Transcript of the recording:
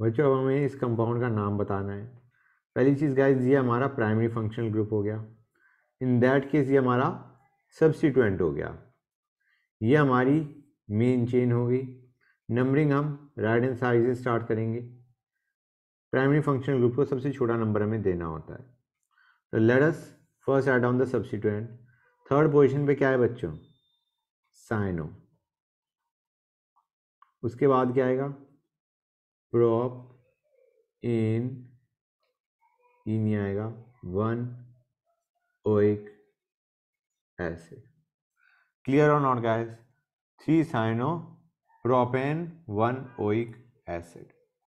बच्चों अब हमें इस कंपाउंड का नाम बताना है पहली चीज़ गाइस ये हमारा प्राइमरी फंक्शनल ग्रुप हो गया इन दैट केस ये हमारा सब्सिट्यूएंट हो गया ये हमारी मेन चेन होगी नंबरिंग हम राइट एंड साइड से स्टार्ट करेंगे प्राइमरी फंक्शनल ग्रुप को सबसे छोटा नंबर हमें देना होता है तो let first add on the substituent third position पर क्या है बच्चों साइनो उसके बाद क्या आएगा प्रॉप इन ई नहीं आएगा वन ओइक ऐसे क्लियर और note guys three cyano propane one oic acid